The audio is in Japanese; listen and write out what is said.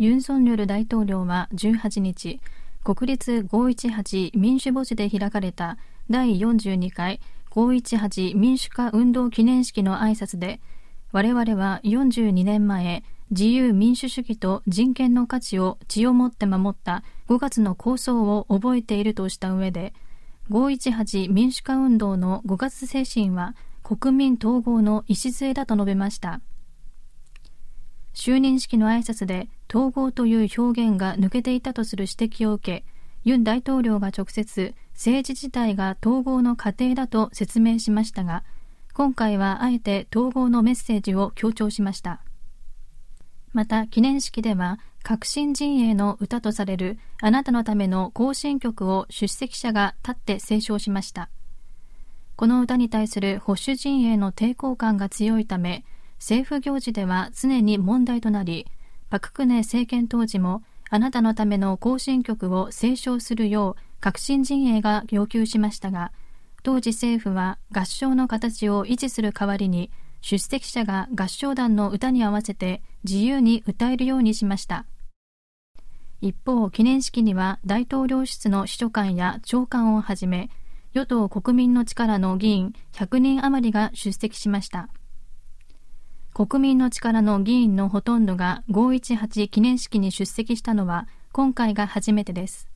ユン・ソンニョル大統領は18日、国立518民主墓地で開かれた第42回518民主化運動記念式の挨拶で、我々は42年前、自由民主主義と人権の価値を血をもって守った5月の構想を覚えているとした上で、518民主化運動の5月精神は国民統合の礎だと述べました。就任式の挨拶で統合という表現が抜けていたとする指摘を受けユン大統領が直接政治自体が統合の過程だと説明しましたが今回はあえて統合のメッセージを強調しましたまた記念式では革新陣営の歌とされるあなたのための行進曲を出席者が立って斉唱しましたこの歌に対する保守陣営の抵抗感が強いため政府行事では常に問題となりパククネ政権当時もあなたのための行進曲を斉唱するよう革新陣営が要求しましたが当時政府は合唱の形を維持する代わりに出席者が合唱団の歌に合わせて自由に歌えるようにしました一方記念式には大統領室の秘書官や長官をはじめ与党国民の力の議員100人余りが出席しました国民の力の議員のほとんどが518記念式に出席したのは今回が初めてです。